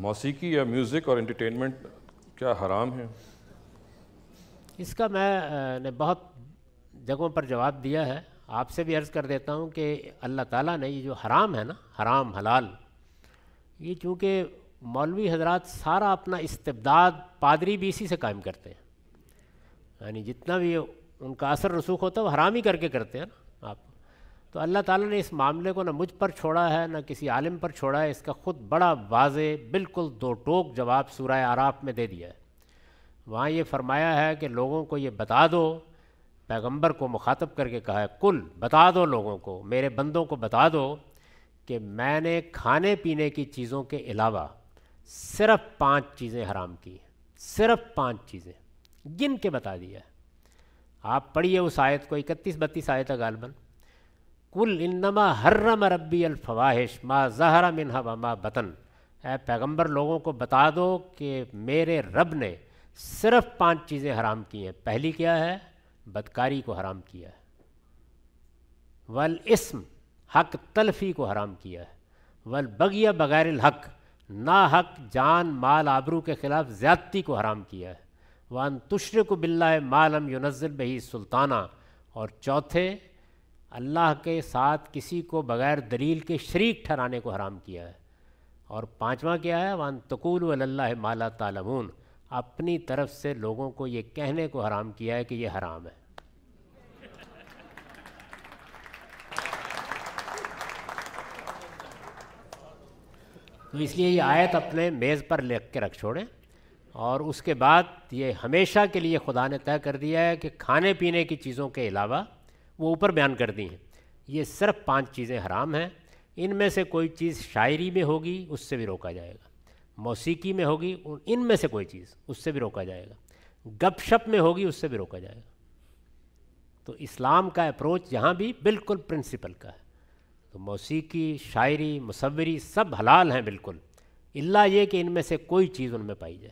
موسیقی یا میوزک اور انٹرٹینمنٹ کیا حرام ہے اس کا میں نے بہت جگہوں پر جواب دیا ہے آپ سے بھی عرض کر دیتا ہوں کہ اللہ تعالیٰ نے یہ جو حرام ہے نا حرام حلال یہ چونکہ مولوی حضرات سارا اپنا استبداد پادری بھی اسی سے قائم کرتے ہیں یعنی جتنا بھی ان کا اثر رسوخ ہوتا ہے وہ حرام ہی کر کے کرتے ہیں نا آپ تو اللہ تعالیٰ نے اس معاملے کو نہ مجھ پر چھوڑا ہے نہ کسی عالم پر چھوڑا ہے اس کا خود بڑا واضح بالکل دو ٹوک جواب سورہ عراف میں دے دیا ہے وہاں یہ فرمایا ہے کہ لوگوں کو یہ بتا دو پیغمبر کو مخاطب کر کے کہا ہے کل بتا دو لوگوں کو میرے بندوں کو بتا دو کہ میں نے کھانے پینے کی چیزوں کے علاوہ صرف پانچ چیزیں حرام کی ہیں صرف پانچ چیزیں گن کے بتا دیا ہے آپ پڑھیے اس آیت کو اکتیس بتیس آیت ہے غالباً کل انما حرم ربی الفواہش ما ظہر منہ و ما بطن اے پیغمبر لوگوں کو بتا دو کہ میرے رب نے صرف پانچ چیزیں حرام کی ہیں پہلی کیا ہے بدکاری کو حرام کیا ہے والاسم حق تلفی کو حرام کیا ہے والبغیہ بغیر الحق نا حق جان مال آبرو کے خلاف زیادتی کو حرام کیا ہے وان تشرق باللہ مالم یونظ بہی سلطانہ اور چوتھے اللہ کے ساتھ کسی کو بغیر دلیل کے شریک ٹھہرانے کو حرام کیا ہے اور پانچواں کیا ہے وان تقول اللہ مالا تعلمون اپنی طرف سے لوگوں کو یہ کہنے کو حرام کیا ہے کہ یہ حرام ہے تو اس لیے یہ آیت اپنے میز پر لکھ کے رکھ چھوڑیں اور اس کے بعد یہ ہمیشہ کے لیے خدا نے طے کر دیا ہے کہ کھانے پینے کی چیزوں کے علاوہ وہ اوپر بیان کر دی ہیں یہ صرف پانچ چیزیں حرام ہیں ان میں سے کوئی چیز شاعری میں ہوگی اس سے بھی روکا جائے گا موسیقی میں ہوگی ان میں سے کوئی چیز اس سے بھی روکا جائے گا گپ شپ میں ہوگی اس سے بھی روکا جائے گا تو اسلام کا اپروچ یہاں بھی بالکل پرنسپل کا ہے تو موسیقی شاعری مصوری سب حلال ہیں بالکل اللہ یہ کہ ان میں سے کوئی چیز ان میں پائی جائے